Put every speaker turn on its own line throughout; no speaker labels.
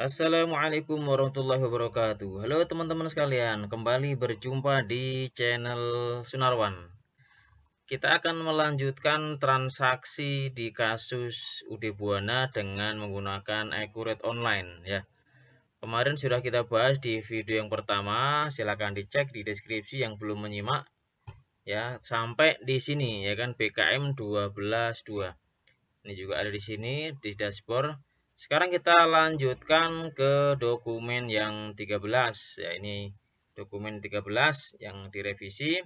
Assalamualaikum warahmatullahi wabarakatuh Halo teman-teman sekalian Kembali berjumpa di channel Sunarwan Kita akan melanjutkan transaksi di kasus UD Dengan menggunakan Accurate Online ya Kemarin sudah kita bahas di video yang pertama Silahkan dicek di deskripsi yang belum menyimak ya Sampai di sini ya kan BKM 122 Ini juga ada di sini di dashboard sekarang kita lanjutkan ke dokumen yang 13. Ya, ini dokumen 13 yang direvisi.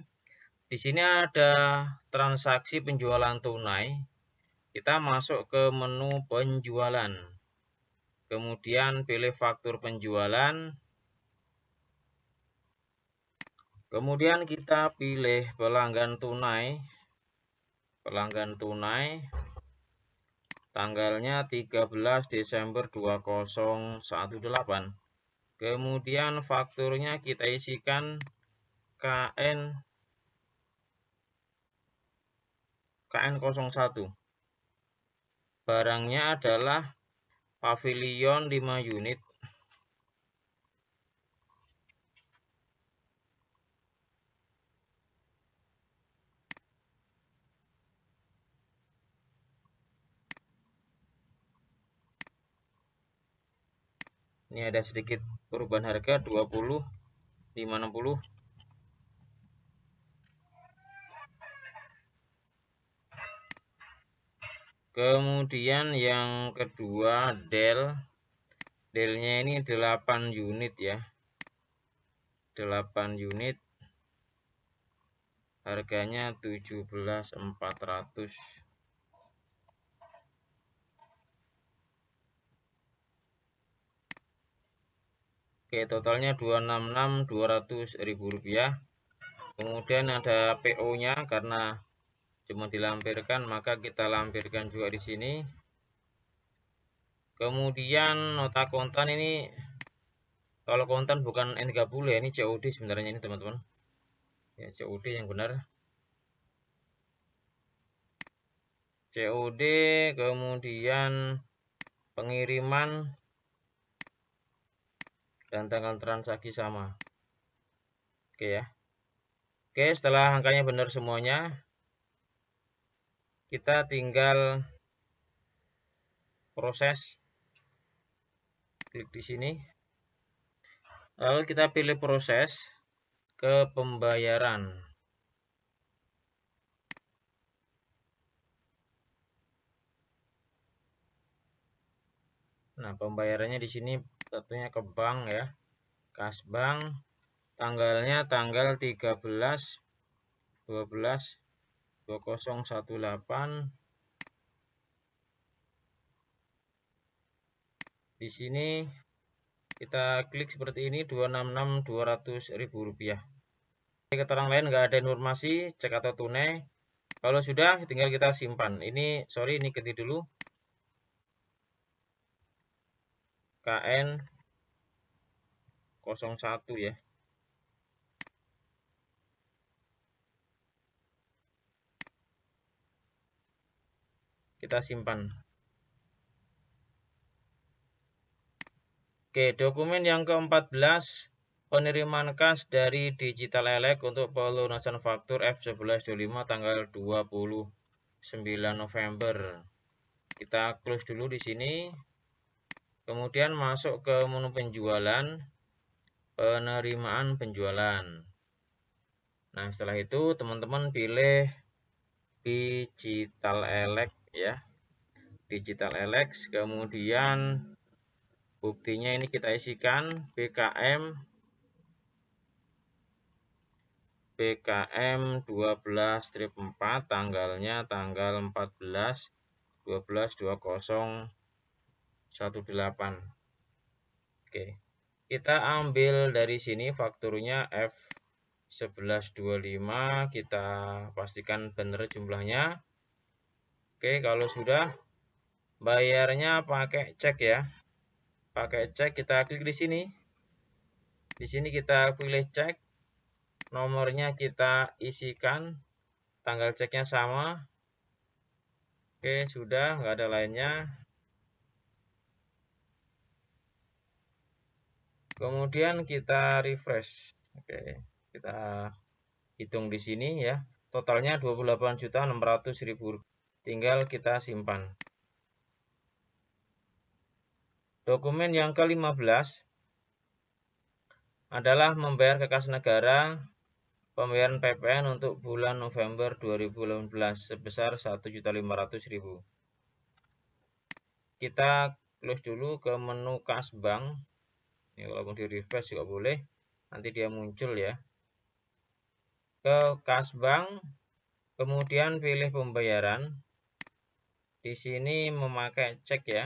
Di sini ada transaksi penjualan tunai. Kita masuk ke menu penjualan. Kemudian pilih faktur penjualan. Kemudian kita pilih pelanggan tunai. Pelanggan tunai. Tanggalnya 13 Desember 2018. Kemudian fakturnya kita isikan KN KN01. Barangnya adalah pavilion 5 unit ini ada sedikit perubahan harga 20 560 kemudian yang kedua del delnya ini 8 unit ya 8 unit harganya 17.400 Oke, totalnya 266 200 ribu rupiah. Kemudian ada PO-nya karena cuma dilampirkan, maka kita lampirkan juga di sini. Kemudian nota kontan ini kalau kontan bukan N30 ya, ini COD sebenarnya ini teman-teman. Ya, COD yang benar. COD kemudian pengiriman dan tanggal transaksi sama oke ya oke setelah angkanya benar semuanya kita tinggal proses klik di sini lalu kita pilih proses ke pembayaran Nah, pembayarannya di sini Satunya ke bank ya kas bank tanggalnya tanggal 13 12 2018 di sini kita klik seperti ini 266 200 ribu rupiah Ini keterangan lain nggak ada informasi cek atau tunai kalau sudah tinggal kita simpan ini sorry ini ganti dulu KN 01 ya kita simpan Oke dokumen yang ke-14 penerimaan kas dari digital elek untuk pelunasan faktur F1125 tanggal 29 November kita close dulu di sini Kemudian masuk ke menu penjualan, penerimaan penjualan. Nah, setelah itu teman-teman pilih digital elek ya. Digital elek. kemudian buktinya ini kita isikan BKM BKM 12 strip 4 tanggalnya tanggal 14 12 20 18. Oke. Kita ambil dari sini fakturnya F1125. Kita pastikan benar jumlahnya. Oke, kalau sudah bayarnya pakai cek ya. Pakai cek kita klik di sini. Di sini kita pilih cek. Nomornya kita isikan. Tanggal ceknya sama. Oke, sudah, nggak ada lainnya. Kemudian kita refresh. Oke, kita hitung di sini ya. Totalnya 28.600.000. Tinggal kita simpan. Dokumen yang ke-15 adalah membayar ke kas negara pembayaran PPN untuk bulan November 2018 sebesar 1.500.000. Kita close dulu ke menu kas bank ini ya, kalau di refresh juga boleh nanti dia muncul ya ke kas bank kemudian pilih pembayaran di sini memakai cek ya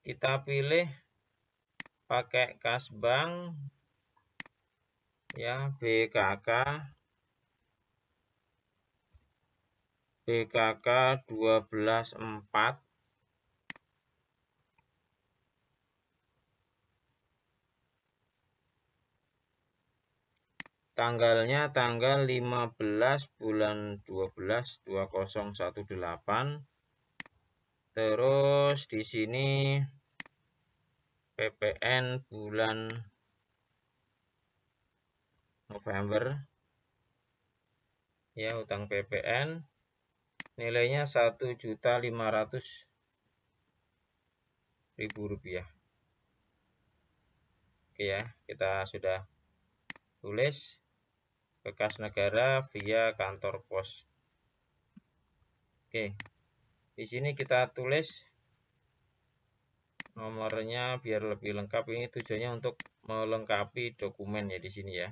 kita pilih pakai kas bank ya BKK BKK 124 tanggalnya tanggal 15 bulan 12 2018 terus di sini PPN bulan November ya utang PPN nilainya 1.500.000 rupiah Oke ya, kita sudah tulis ke kas negara via kantor pos. Oke. Di sini kita tulis nomornya biar lebih lengkap. Ini tujuannya untuk melengkapi dokumen ya di sini ya.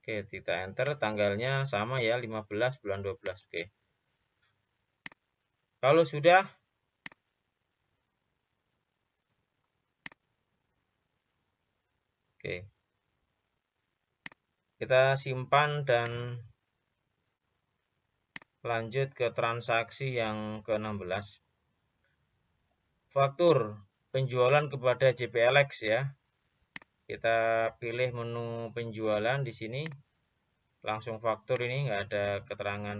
Oke, kita enter tanggalnya sama ya 15 bulan 12. Oke. Kalau sudah Oke. Kita simpan dan lanjut ke transaksi yang ke-16. Faktur penjualan kepada JPLX ya. Kita pilih menu penjualan di sini. Langsung faktur ini enggak ada keterangan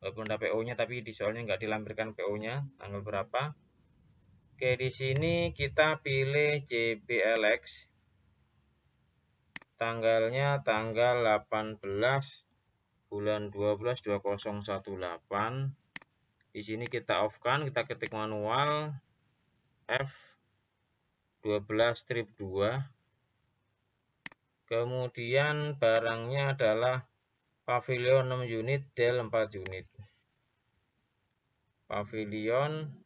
walaupun ada PO-nya tapi di soalnya nggak dilampirkan PO-nya tanggal berapa Oke, di sini kita pilih JBLX. Tanggalnya tanggal 18 bulan 12 2018. Di sini kita off kan, kita ketik manual F 12 strip 2. Kemudian barangnya adalah pavilion 6 unit, del 4 unit. Pavilion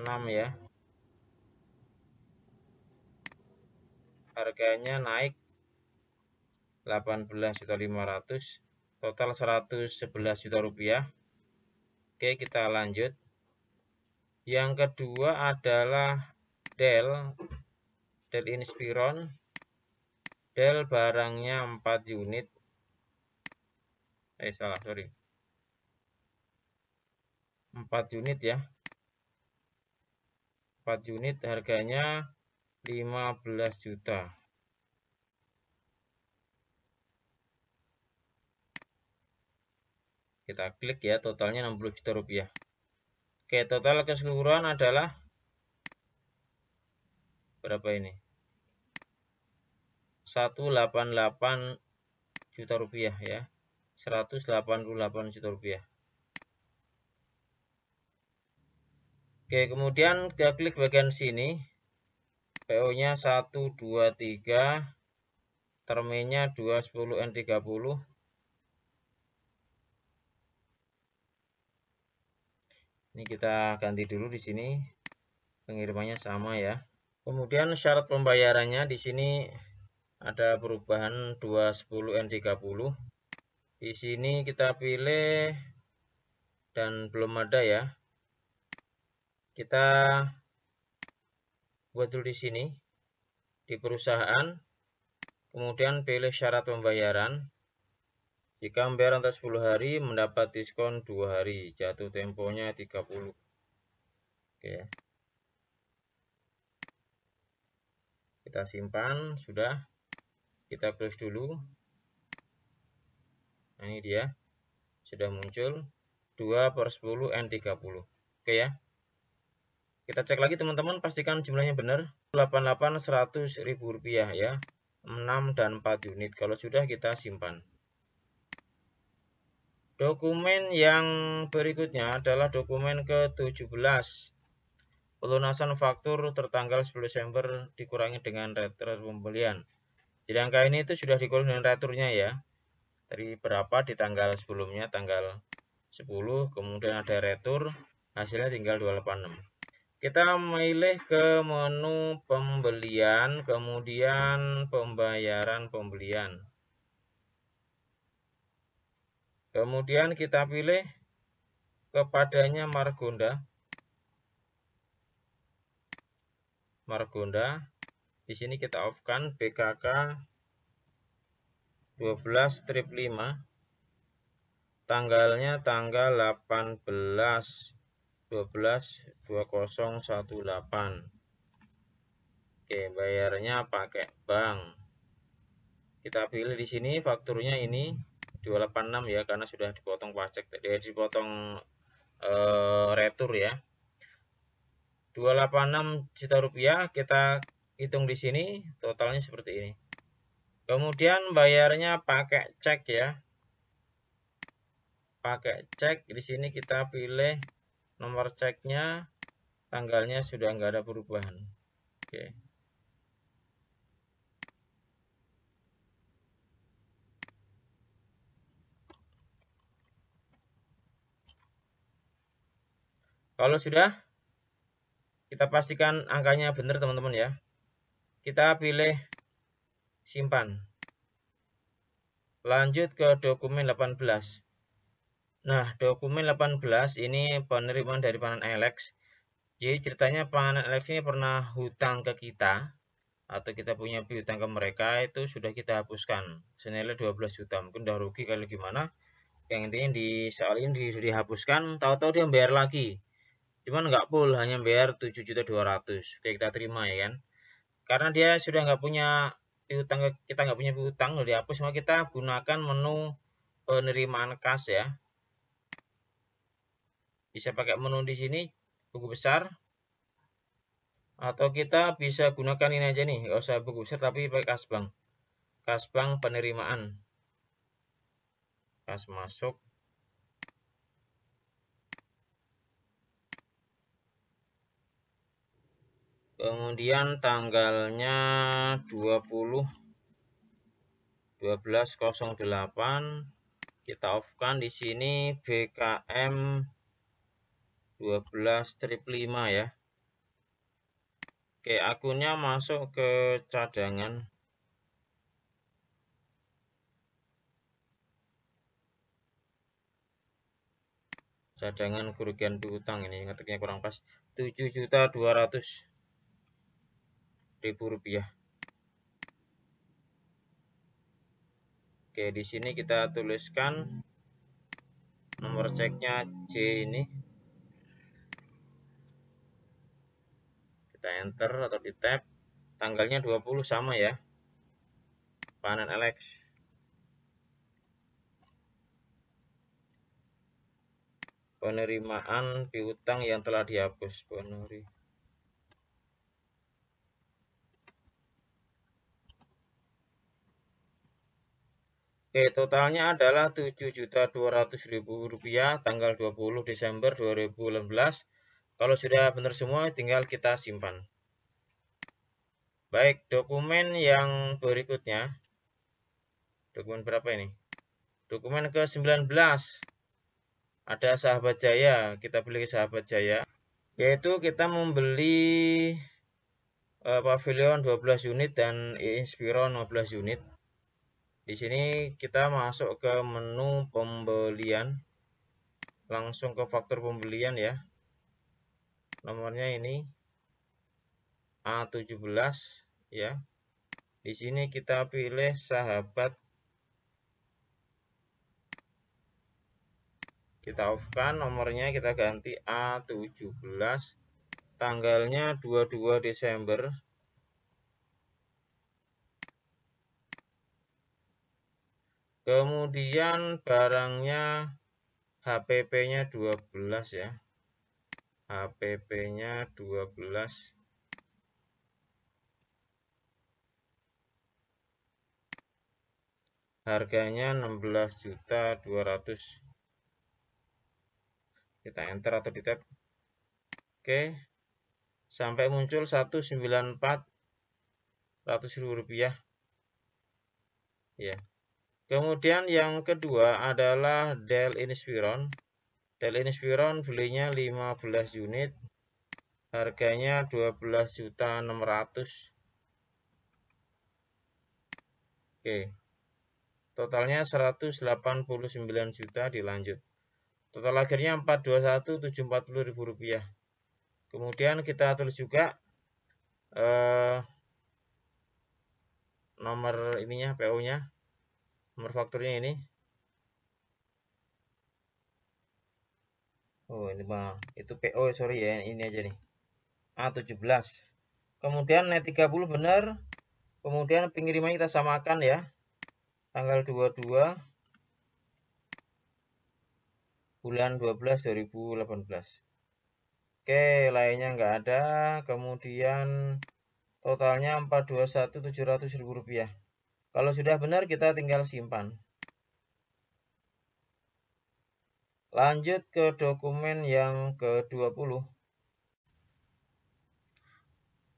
6 ya harganya naik 18.500 total 111 juta rupiah Oke kita lanjut yang kedua adalah Dell Dell Inspiron Dell barangnya 4 unit eh salah sorry 4 unit ya 4 unit harganya 15 juta. Kita klik ya totalnya 60 juta rupiah. Oke total keseluruhan adalah berapa ini? 188 juta rupiah ya. 188 juta rupiah. Oke, kemudian kita klik bagian sini. PO-nya 1 2 3. terminnya 210 N30. Ini kita ganti dulu di sini. Pengirimannya sama ya. Kemudian syarat pembayarannya di sini ada perubahan 210 N30. Di sini kita pilih dan belum ada ya kita buat dulu di sini di perusahaan kemudian pilih syarat pembayaran jika membayar antara 10 hari mendapat diskon 2 hari jatuh temponya 30 oke kita simpan sudah kita close dulu nah ini dia sudah muncul 2 per 10 N30 oke ya kita cek lagi teman-teman, pastikan jumlahnya benar. 88 100 ribu rupiah ya. 6 dan 4 unit. Kalau sudah kita simpan. Dokumen yang berikutnya adalah dokumen ke-17. Pelunasan faktur tertanggal 10 Desember dikurangi dengan retur pembelian. Jadi angka ini itu sudah dikurangi dengan returnya ya. Dari berapa di tanggal sebelumnya, tanggal 10, kemudian ada retur, hasilnya tinggal 286. Kita memilih ke menu pembelian, kemudian pembayaran pembelian. Kemudian kita pilih kepadanya Margonda. Margonda. Di sini kita off kan BKK 12 strip 5 tanggalnya tanggal 18 12 2018 Oke bayarnya pakai bank kita pilih di sini fakturnya ini 286 ya karena sudah dipotong pajak tadi eh, dipotong e, retur ya 286 juta rupiah kita hitung di sini totalnya seperti ini kemudian bayarnya pakai cek ya pakai cek di sini kita pilih nomor ceknya tanggalnya sudah nggak ada perubahan oke Kalau sudah, kita pastikan angkanya benar teman-teman ya. Kita pilih simpan. Lanjut ke dokumen 18. Nah, dokumen 18 ini penerimaan dari panen Alex. Jadi ceritanya panen Alex ini pernah hutang ke kita atau kita punya piutang ke mereka itu sudah kita hapuskan senilai 12 juta. Mungkin udah rugi kalau gimana. Yang intinya di soal ini sudah dihapuskan, tahu-tahu dia membayar lagi. Cuman nggak full, hanya membayar 7 juta 200. Oke, kita terima ya kan. Karena dia sudah nggak punya piutang kita nggak punya piutang udah dihapus maka kita gunakan menu penerimaan kas ya bisa pakai menu di sini, buku besar. Atau kita bisa gunakan ini aja nih, nggak usah buku besar tapi pakai kasbang. Kasbang penerimaan. Kas masuk. kemudian tanggalnya 20 1208 kita off kan di sini BKM 12 strip 5 ya Oke akunnya masuk ke cadangan cadangan kerugian piutang ini ngetiknya kurang pas 7.200.000 juta rupiah Oke di sini kita tuliskan nomor ceknya C ini kita enter atau di tab tanggalnya 20 sama ya panen Alex penerimaan piutang yang telah dihapus peneri Oke, totalnya adalah rp rupiah tanggal 20 Desember 2016 kalau sudah benar semua, tinggal kita simpan. Baik, dokumen yang berikutnya. Dokumen berapa ini? Dokumen ke-19. Ada sahabat jaya. Kita beli sahabat jaya. Yaitu kita membeli uh, pavilion 12 unit dan inspiron 15 unit. Di sini kita masuk ke menu pembelian. Langsung ke faktor pembelian ya nomornya ini A17 ya di sini kita pilih sahabat kita off kan nomornya kita ganti A17 tanggalnya 22 Desember kemudian barangnya HPP nya 12 ya HPP-nya 12 harganya 16 juta 200 kita enter atau di tab oke sampai muncul 194 100 ribu rupiah ya kemudian yang kedua adalah Dell Inspiron Dalinis Inspiron belinya 15 unit. Harganya 12.600. Oke. Totalnya 189 juta dilanjut. Total akhirnya 421.740 ribu rupiah. Kemudian kita tulis juga eh, nomor ininya PO-nya, nomor fakturnya ini Oh, ini mah itu PO sorry ya, ini aja nih. A17. Ah, Kemudian net 30 benar. Kemudian pengirimannya kita samakan ya. Tanggal 22 bulan 12 2018. Oke, lainnya nggak ada. Kemudian totalnya 421.700.000 ribu rupiah. Kalau sudah benar kita tinggal simpan. Lanjut ke dokumen yang ke-20.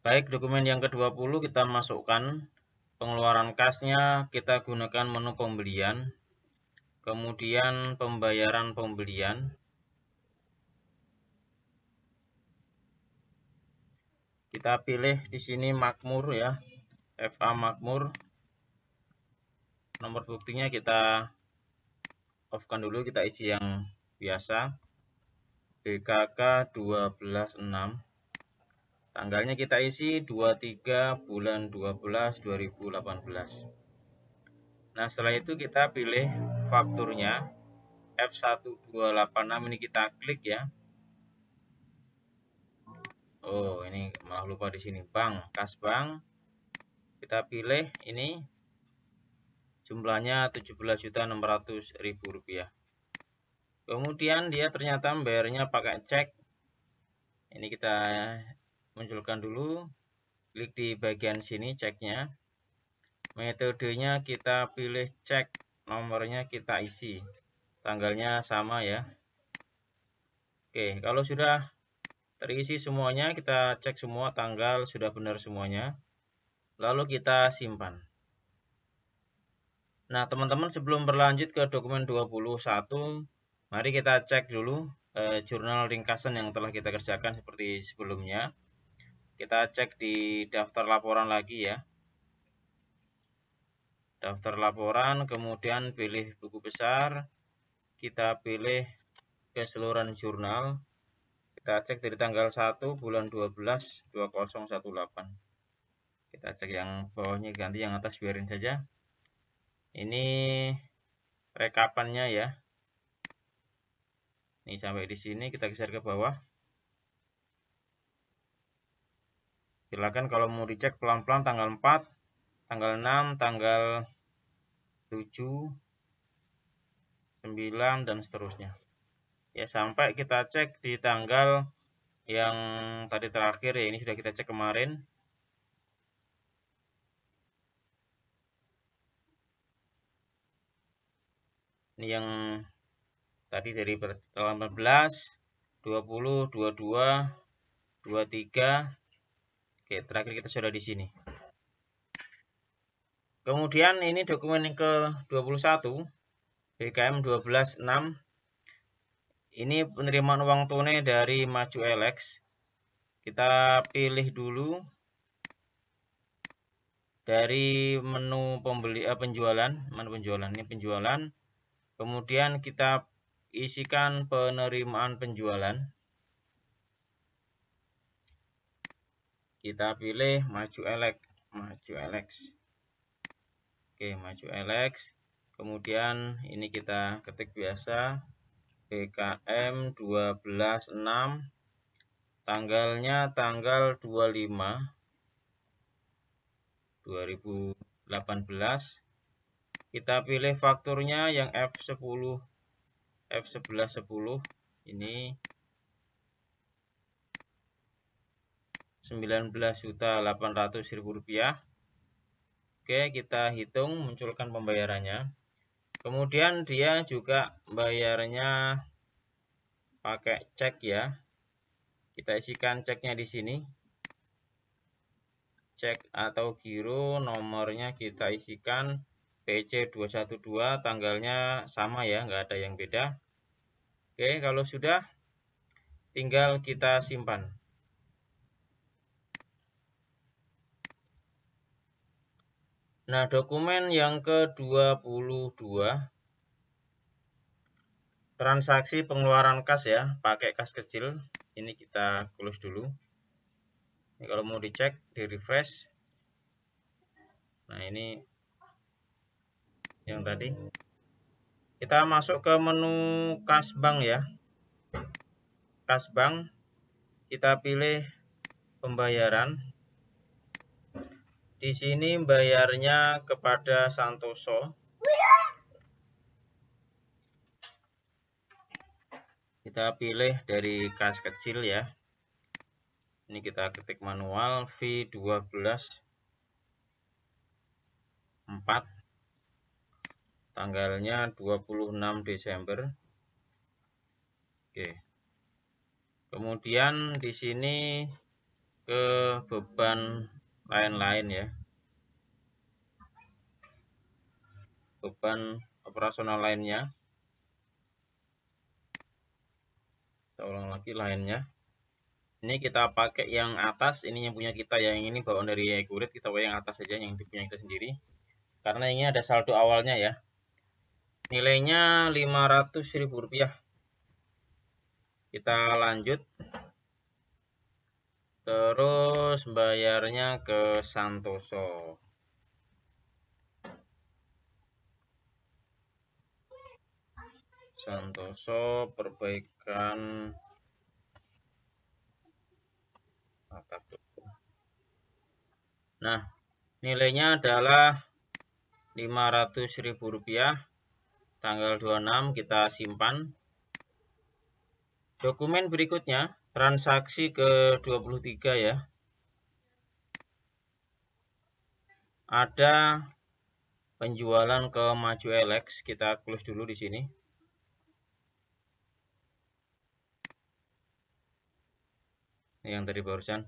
Baik, dokumen yang ke-20 kita masukkan pengeluaran kasnya kita gunakan menu pembelian. Kemudian pembayaran pembelian. Kita pilih di sini makmur ya. FA makmur. Nomor buktinya kita off-kan dulu, kita isi yang biasa BKK 126 Tanggalnya kita isi 23 bulan 12 2018. Nah, setelah itu kita pilih fakturnya F1286 ini kita klik ya. Oh, ini malah lupa di sini bank, kas bank. Kita pilih ini jumlahnya 17.600.000 rupiah. Kemudian dia ternyata membayarnya pakai cek. Ini kita munculkan dulu. Klik di bagian sini ceknya. Metodenya kita pilih cek, nomornya kita isi. Tanggalnya sama ya. Oke, kalau sudah terisi semuanya, kita cek semua tanggal sudah benar semuanya. Lalu kita simpan. Nah, teman-teman sebelum berlanjut ke dokumen 21, Mari kita cek dulu e, jurnal ringkasan yang telah kita kerjakan seperti sebelumnya. Kita cek di daftar laporan lagi ya. Daftar laporan, kemudian pilih buku besar. Kita pilih keseluruhan jurnal. Kita cek dari tanggal 1 bulan 12 2018. Kita cek yang bawahnya ganti, yang atas biarin saja. Ini rekapannya ya ini sampai di sini kita geser ke bawah. Silakan kalau mau dicek pelan-pelan tanggal 4, tanggal 6, tanggal 7, 9 dan seterusnya. Ya sampai kita cek di tanggal yang tadi terakhir ya ini sudah kita cek kemarin ini yang Tadi dari 18, 20, 22, 23. Oke, terakhir kita sudah di sini. Kemudian ini dokumen yang ke-21 BKM 126 ini penerimaan uang tunai dari Maju Alex Kita pilih dulu dari menu pembeli eh, penjualan, menu penjualan ini penjualan. Kemudian kita isikan penerimaan penjualan. Kita pilih maju elek, maju elek. Oke, maju elek. Kemudian ini kita ketik biasa BKM 126 tanggalnya tanggal 25 2018 kita pilih fakturnya yang F10 F11 10 ini 19.800.000 rupiah. Oke, kita hitung munculkan pembayarannya. Kemudian dia juga bayarnya pakai cek ya. Kita isikan ceknya di sini. Cek atau giro nomornya kita isikan PC212 tanggalnya sama ya, nggak ada yang beda. Oke, kalau sudah tinggal kita simpan. Nah, dokumen yang ke-22 transaksi pengeluaran kas ya, pakai kas kecil. Ini kita close dulu. Ini kalau mau dicek, di refresh. Nah, ini yang tadi kita masuk ke menu kas bank ya kas bank kita pilih pembayaran di sini bayarnya kepada Santoso kita pilih dari kas kecil ya ini kita ketik manual V12 4 tanggalnya 26 Desember oke kemudian di sini ke beban lain-lain ya beban operasional lainnya kita ulang lagi lainnya ini kita pakai yang atas ini yang punya kita ya. yang ini bawaan dari kulit kita pakai yang atas saja yang punya kita sendiri karena ini ada saldo awalnya ya nilainya ribu rupiah kita lanjut terus bayarnya ke Santoso Santoso perbaikan nah nilainya adalah ribu rupiah tanggal 26 kita simpan. Dokumen berikutnya, transaksi ke-23 ya. Ada penjualan ke Maju LX, kita close dulu di sini. yang tadi barusan.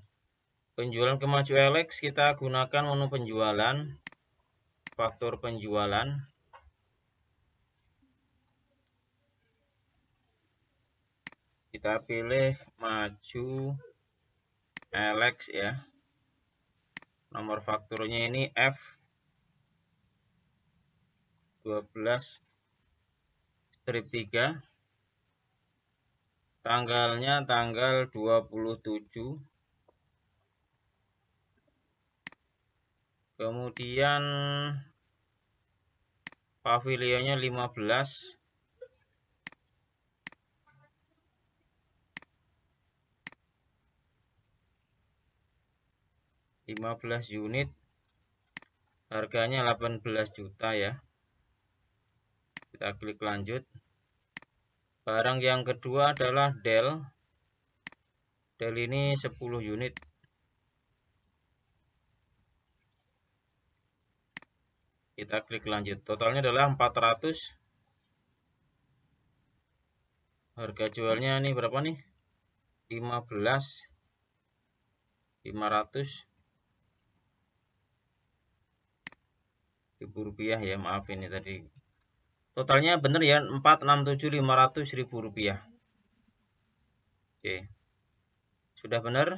Penjualan ke Maju LX kita gunakan menu penjualan, faktor penjualan, kita pilih maju Alex ya nomor fakturnya ini F 12 strip 3 tanggalnya tanggal 27 kemudian pavilionnya 15 15 unit harganya 18 juta ya kita klik lanjut barang yang kedua adalah Dell Dell ini 10 unit kita klik lanjut totalnya adalah 400 harga jualnya ini berapa nih 15 500 ribu rupiah ya maaf ini tadi totalnya bener ya 467 500 ribu rupiah oke sudah bener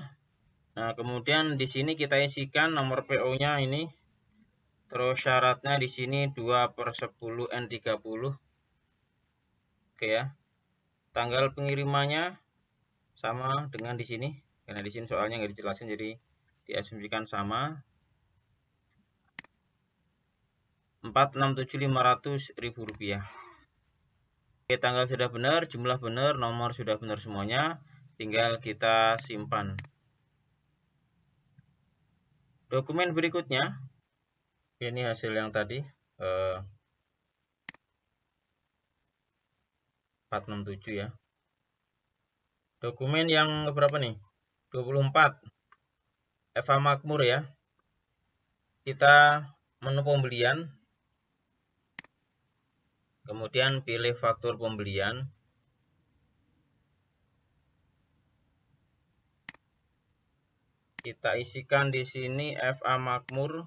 nah kemudian di sini kita isikan nomor PO nya ini terus syaratnya di sini 2 per 10 N30 oke ya tanggal pengirimannya sama dengan di sini karena di sini soalnya nggak dijelasin jadi diasumsikan sama 467.500.000 ribu rupiah. Oke, tanggal sudah benar, jumlah benar, nomor sudah benar semuanya. Tinggal kita simpan. Dokumen berikutnya. Ini hasil yang tadi. 467 eh, ya. Dokumen yang berapa nih? 24. Eva Makmur ya. Kita menu pembelian Kemudian pilih faktur pembelian. Kita isikan di sini FA makmur.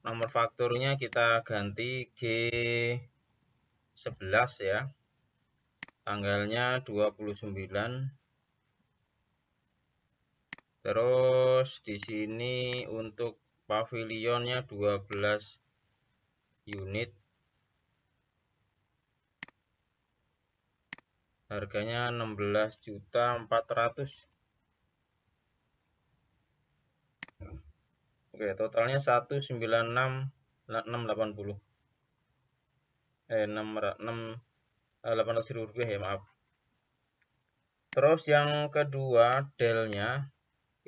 Nomor fakturnya kita ganti G11 ya. Tanggalnya 29. Terus di sini untuk pavilionnya 12 unit harganya 16 juta 400 Oke, totalnya 196 680. Eh 6 6 800 rupiah ya, maaf. Terus yang kedua, delnya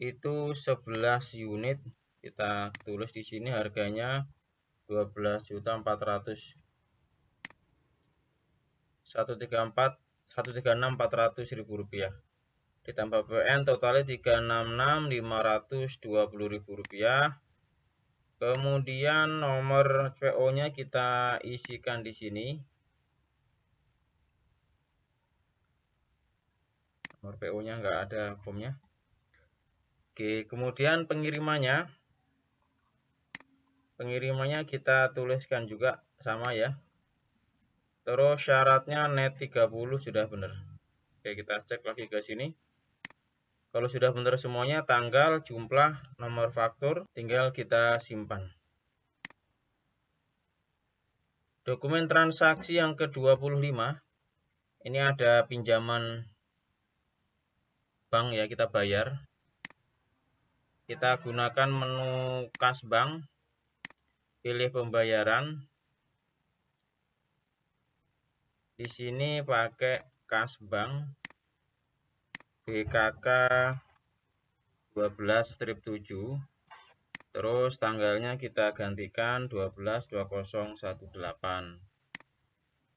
itu 11 unit. Kita tulis di sini harganya 12.400. 134 136.400 ribu rupiah ditambah pn totalnya 520 ribu rupiah kemudian nomor PO nya kita isikan di sini nomor PO nya nggak ada formnya Oke kemudian pengirimannya pengirimannya kita tuliskan juga sama ya Terus syaratnya net 30 sudah benar. Oke, kita cek lagi ke sini. Kalau sudah benar semuanya, tanggal, jumlah, nomor faktur, tinggal kita simpan. Dokumen transaksi yang ke-25, ini ada pinjaman bank ya, kita bayar. Kita gunakan menu kas bank, pilih pembayaran, di sini pakai kas bank BKK 12 strip 7 terus tanggalnya kita gantikan 122018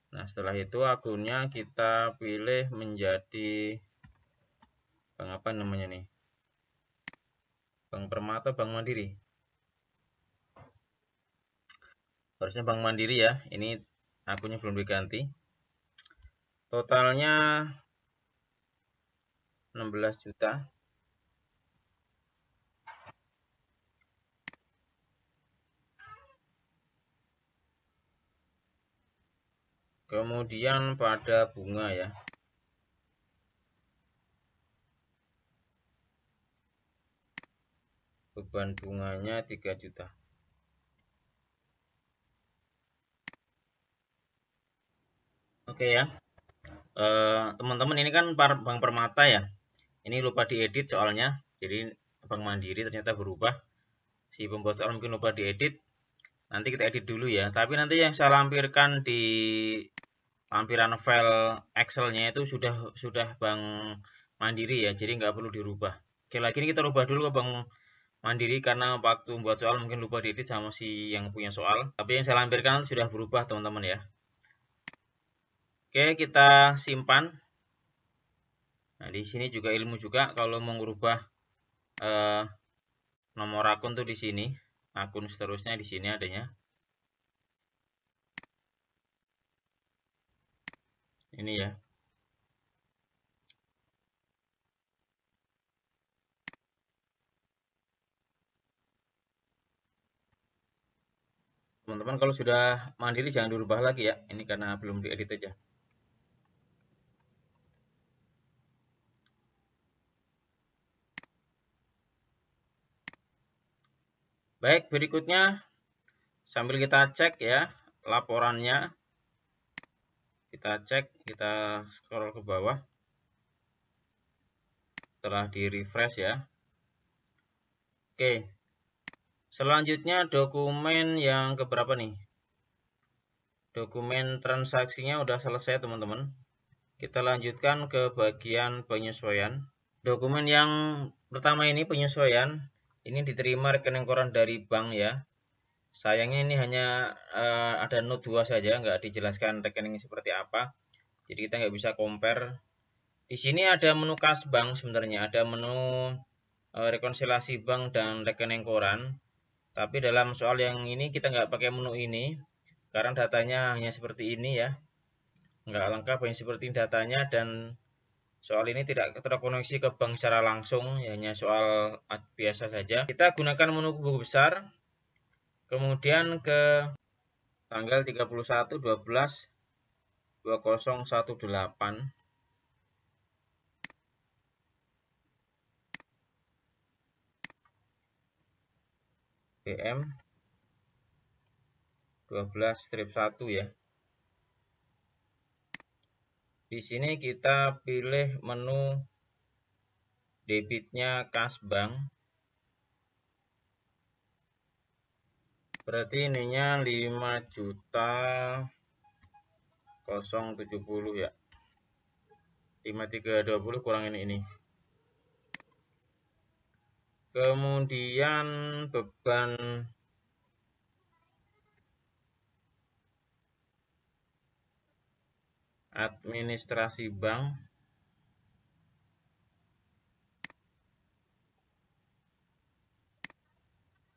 nah setelah itu akunnya kita pilih menjadi bank apa namanya nih bank permata bank mandiri harusnya bank mandiri ya ini akunnya belum diganti totalnya 16 juta kemudian pada bunga ya beban bunganya 3 juta oke okay ya Eh, teman-teman ini kan Bank Permata ya. Ini lupa diedit soalnya. Jadi Bank Mandiri ternyata berubah. Si pembuat soal mungkin lupa diedit. Nanti kita edit dulu ya. Tapi nanti yang saya lampirkan di lampiran file Excel-nya itu sudah sudah Bank Mandiri ya. Jadi nggak perlu dirubah. Oke, lagi ini kita rubah dulu ke Bank Mandiri karena waktu membuat soal mungkin lupa diedit sama si yang punya soal. Tapi yang saya lampirkan sudah berubah teman-teman ya. Oke, kita simpan. Nah, di sini juga ilmu juga kalau mau merubah eh, nomor akun tuh di sini, akun seterusnya di sini adanya. Ini ya. Teman-teman kalau sudah mandiri jangan dirubah lagi ya. Ini karena belum diedit aja. Baik, berikutnya sambil kita cek ya laporannya. Kita cek, kita scroll ke bawah. Setelah di-refresh ya. Oke. Selanjutnya dokumen yang keberapa nih? Dokumen transaksinya udah selesai teman-teman. Kita lanjutkan ke bagian penyesuaian. Dokumen yang pertama ini penyesuaian ini diterima rekening koran dari bank ya sayangnya ini hanya uh, ada note 2 saja nggak dijelaskan rekening seperti apa jadi kita nggak bisa compare di sini ada menu kas bank sebenarnya ada menu uh, rekonsiliasi bank dan rekening koran tapi dalam soal yang ini kita nggak pakai menu ini karena datanya hanya seperti ini ya nggak lengkap yang seperti datanya dan soal ini tidak terkoneksi ke bank secara langsung, ya hanya soal biasa saja. Kita gunakan menu buku besar, kemudian ke tanggal 31 12 2018 PM 12 strip 1 ya di sini kita pilih menu debitnya kas bank. Berarti ininya 5 juta 070 ya. 5320 kurang ini ini. Kemudian beban administrasi bank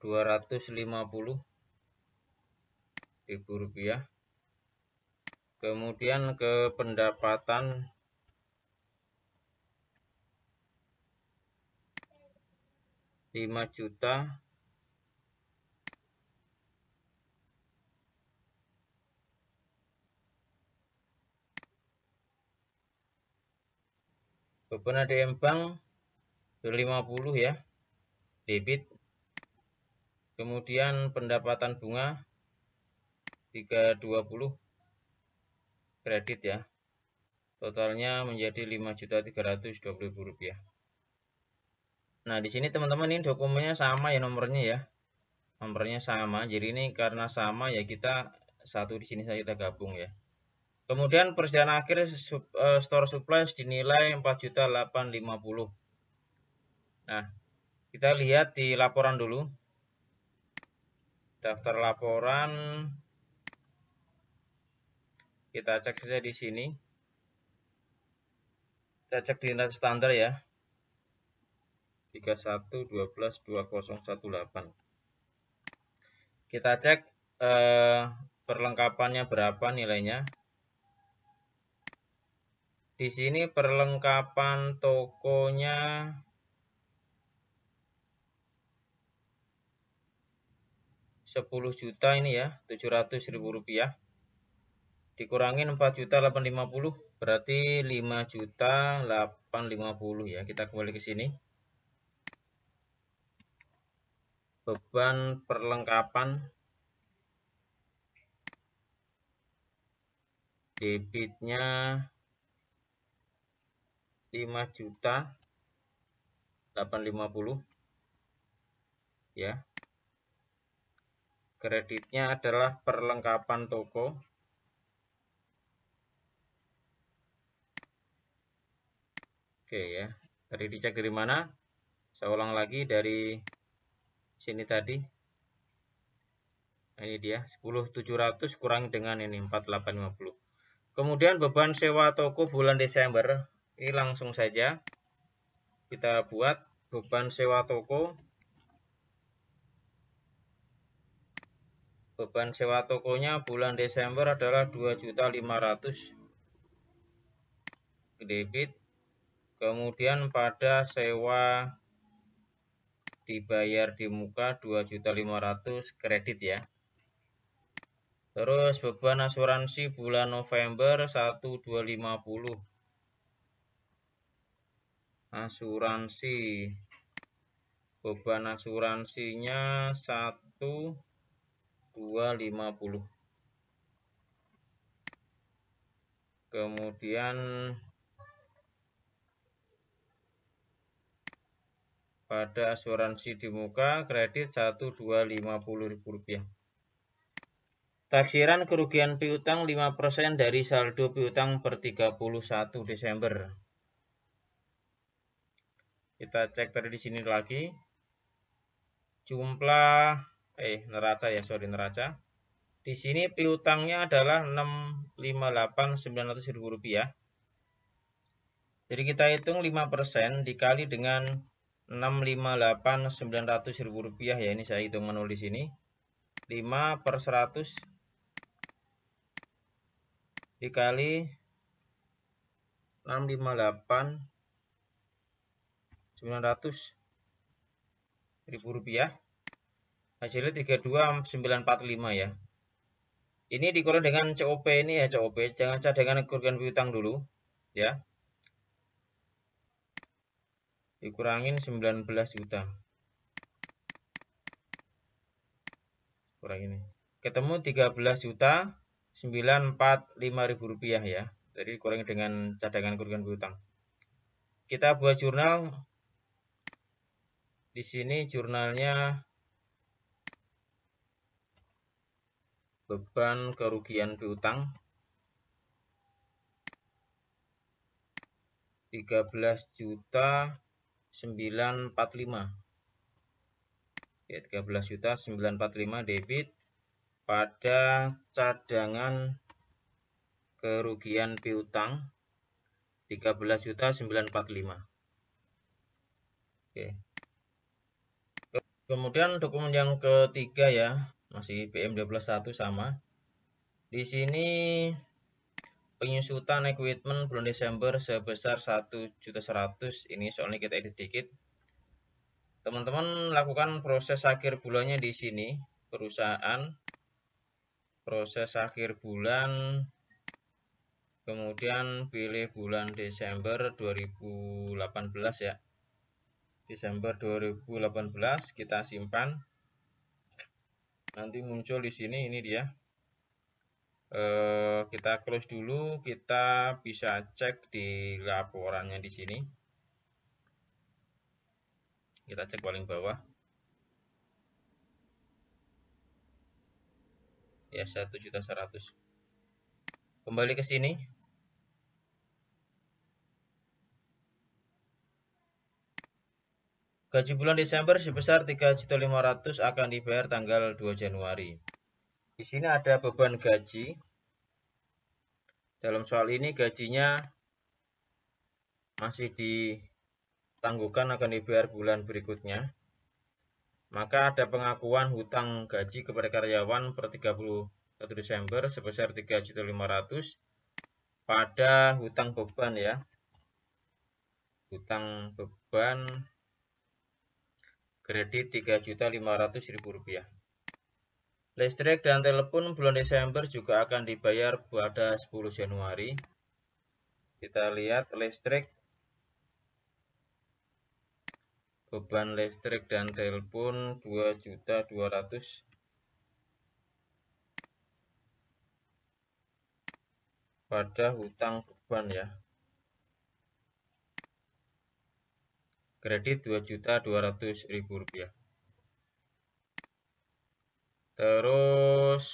dua ratus lima puluh ribu rupiah kemudian ke pendapatan lima juta beban ADM bank 50 ya debit kemudian pendapatan bunga 320 kredit ya totalnya menjadi 5.320.000 rupiah nah di sini teman-teman ini dokumennya sama ya nomornya ya nomornya sama jadi ini karena sama ya kita satu di sini saja kita gabung ya Kemudian persediaan akhir sub, eh, store supply dinilai 4.850. Nah, kita lihat di laporan dulu. Daftar laporan kita cek saja di sini. Kita cek di indeks standar ya. 31122018. Kita cek eh, perlengkapannya berapa nilainya. Di sini perlengkapan tokonya sepuluh juta ini ya, tujuh ratus ribu rupiah. Dikurangin empat juta delapan berarti lima juta delapan ya. Kita kembali ke sini. Beban perlengkapan debitnya 5 juta 850 ya kreditnya adalah perlengkapan toko oke ya tadi dicek dari mana saya ulang lagi dari sini tadi nah, ini dia 10.700 kurang dengan ini 4850 kemudian beban sewa toko bulan Desember ini langsung saja kita buat beban sewa toko. Beban sewa tokonya bulan Desember adalah 2.500 debit. Kemudian pada sewa dibayar di muka 2.500 kredit ya. Terus beban asuransi bulan November 1250 asuransi beban asuransinya 1 250 kemudian pada asuransi di muka kredit rp rupiah Taksiran kerugian piutang 5% dari saldo piutang per 31 Desember. Kita cek tadi di sini lagi. Jumlah eh neraca ya, sorry neraca. Di sini piutangnya adalah 658.900 rupiah. Jadi kita hitung 5% dikali dengan 658.900 rupiah ya. Ini saya hitung manual di sini. 5 per 100 dikali 658 900 ribu rupiah hasilnya 32945 ya ini dikurang dengan COP ini ya COP jangan cadangan kerugian piutang dulu ya dikurangin 19 juta kurang ini ketemu 13 juta 945 ribu rupiah ya jadi kurang dengan cadangan kerugian piutang kita buat jurnal di sini jurnalnya beban kerugian piutang 13 juta 945 ya 13 juta 945 debit pada cadangan kerugian piutang 13 juta 945 oke Kemudian dokumen yang ketiga ya, masih PM 121 sama. Di sini penyusutan equipment bulan Desember sebesar 1.100 ini soalnya kita edit dikit. Teman-teman lakukan proses akhir bulannya di sini perusahaan proses akhir bulan kemudian pilih bulan Desember 2018 ya Desember 2018 kita simpan nanti muncul di sini ini dia eh, kita close dulu kita bisa cek di laporannya di sini kita cek paling bawah ya 1.100 kembali ke sini Gaji bulan Desember sebesar 3.500 akan dibayar tanggal 2 Januari. Di sini ada beban gaji. Dalam soal ini gajinya masih ditangguhkan akan dibayar bulan berikutnya. Maka ada pengakuan hutang gaji kepada karyawan per 31 Desember sebesar 3.500 pada hutang beban ya. Hutang beban kredit rp rupiah. Listrik dan telepon bulan Desember juga akan dibayar pada 10 Januari. Kita lihat listrik, beban listrik dan telepon ratus pada hutang beban ya kredit ribu rupiah terus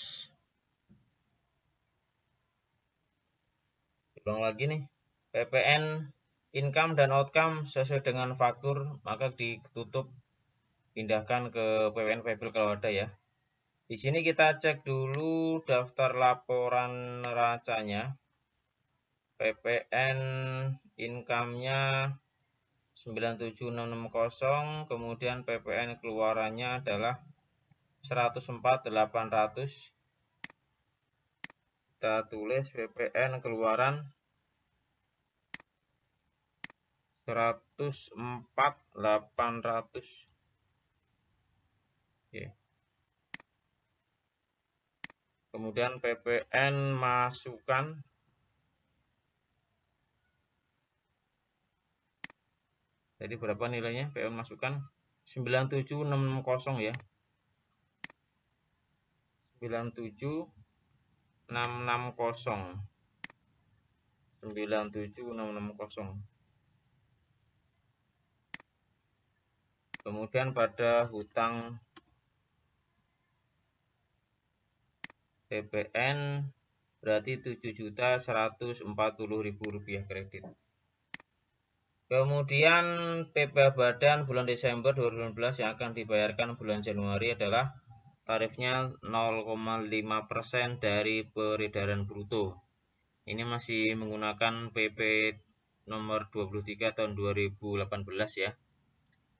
ulang lagi nih PPN income dan outcome sesuai dengan faktur maka ditutup pindahkan ke PPN Febel kalau ada ya di sini kita cek dulu daftar laporan neracanya PPN income-nya 97660 kemudian PPN keluarannya adalah 104.800 kita tulis PPN keluaran 104.800 Oke. kemudian PPN masukan Jadi berapa nilainya? PO masukkan 97660 ya. 97660. 97660. Kemudian pada hutang PPN berarti 7.140.000 rupiah kredit. Kemudian PPh badan bulan Desember 2019 yang akan dibayarkan bulan Januari adalah tarifnya 0,5% dari peredaran bruto. Ini masih menggunakan PP nomor 23 tahun 2018 ya.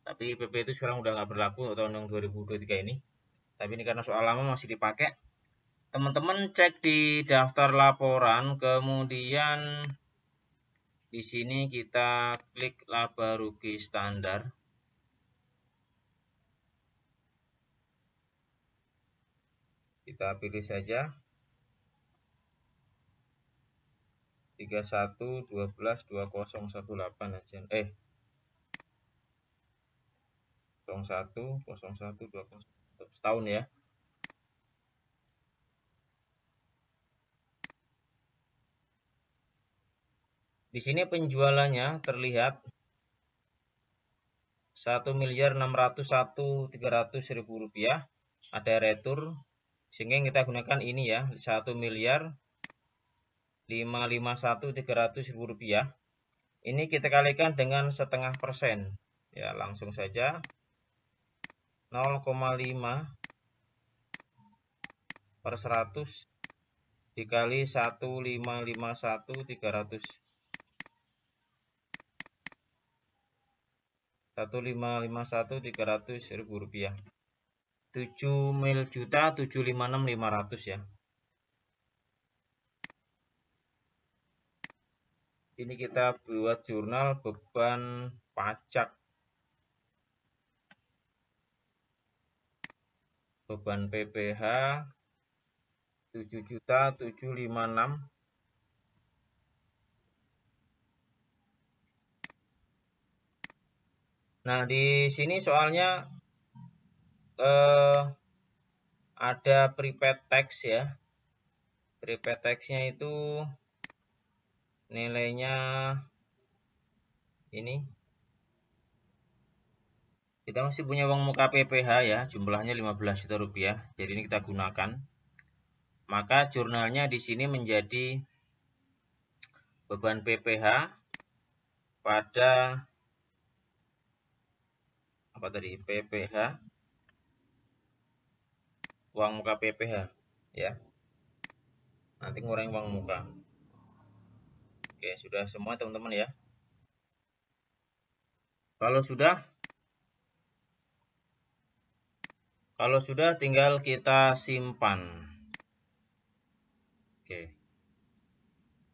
Tapi PP itu sekarang udah nggak berlaku tahun 2023 ini. Tapi ini karena soal lama masih dipakai. Teman-teman cek di daftar laporan, kemudian di sini kita klik laba rugi standar. Kita pilih saja 31 12 2018 aja. Eh 01 01 20 setahun ya. Di sini penjualannya terlihat 1 miliar 601 300 ribu rupiah ada retur sehingga kita gunakan ini ya 1 miliar 551 300 ribu rupiah ini kita kalikan dengan setengah persen ya langsung saja 0,5 per 100 dikali 1551 300 1551 300 ribu rupiah 7 mil juta 756 500 ya ini kita buat jurnal beban pajak beban PPH 7 juta 756 Nah, di sini soalnya eh, ada prepaid text ya. Prepaid text itu nilainya ini. Kita masih punya uang muka PPH ya, jumlahnya 15 juta rupiah. Jadi ini kita gunakan. Maka jurnalnya di sini menjadi beban PPH pada apa tadi PPH uang muka PPH ya nanti ngurangin uang muka oke sudah semua teman-teman ya kalau sudah kalau sudah tinggal kita simpan oke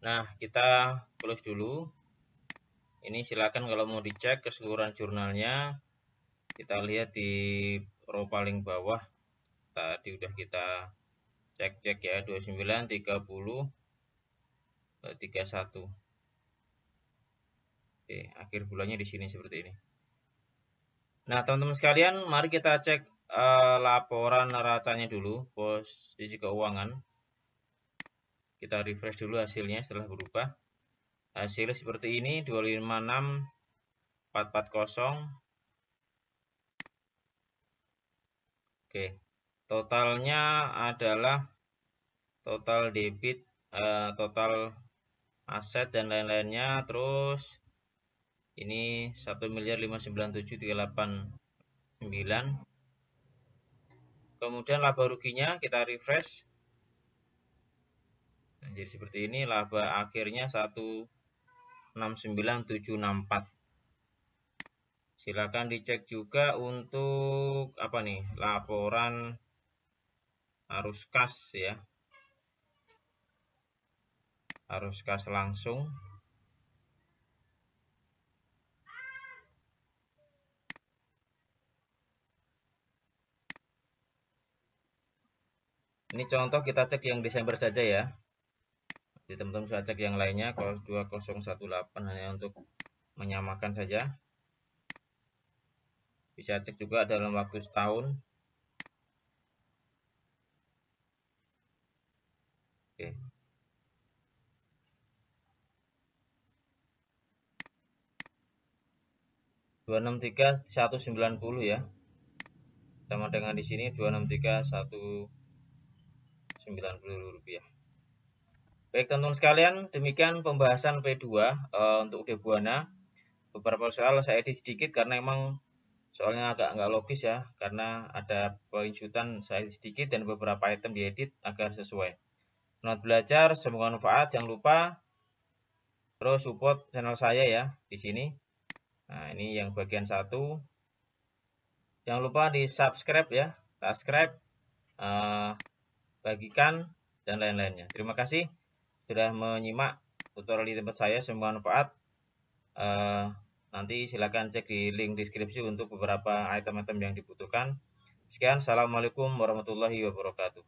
nah kita close dulu ini silakan kalau mau dicek keseluruhan jurnalnya kita lihat di row paling bawah tadi udah kita cek-cek ya 29 30 31 Oke akhir bulannya di sini seperti ini Nah teman-teman sekalian mari kita cek uh, laporan neracanya dulu posisi keuangan kita refresh dulu hasilnya setelah berubah hasilnya seperti ini 256 440 Oke, totalnya adalah total debit, uh, total aset dan lain-lainnya. Terus ini satu miliar lima sembilan tujuh tiga delapan sembilan. Kemudian laba ruginya kita refresh. Jadi seperti ini laba akhirnya 169.764 Silakan dicek juga untuk apa nih laporan arus kas ya. Arus kas langsung. Ini contoh kita cek yang Desember saja ya. Jadi teman-teman bisa cek yang lainnya kalau 2018 hanya untuk menyamakan saja bisa cek juga dalam waktu setahun oke dua enam tiga satu sembilan puluh ya sama dengan di sini dua enam tiga satu sembilan puluh rupiah Baik teman-teman sekalian, demikian pembahasan P2 uh, eh, untuk Debuana. Beberapa soal saya edit sedikit karena emang Soalnya agak nggak logis ya, karena ada penyesuaian saya sedikit dan beberapa item diedit agar sesuai. Selamat belajar, semoga manfaat. Jangan lupa terus support channel saya ya di sini. Nah, ini yang bagian satu. Jangan lupa di subscribe ya, subscribe, eh, bagikan, dan lain-lainnya. Terima kasih sudah menyimak tutorial di tempat saya. Semoga manfaat. eh, Nanti silakan cek di link deskripsi untuk beberapa item-item yang dibutuhkan. Sekian, Assalamualaikum warahmatullahi wabarakatuh.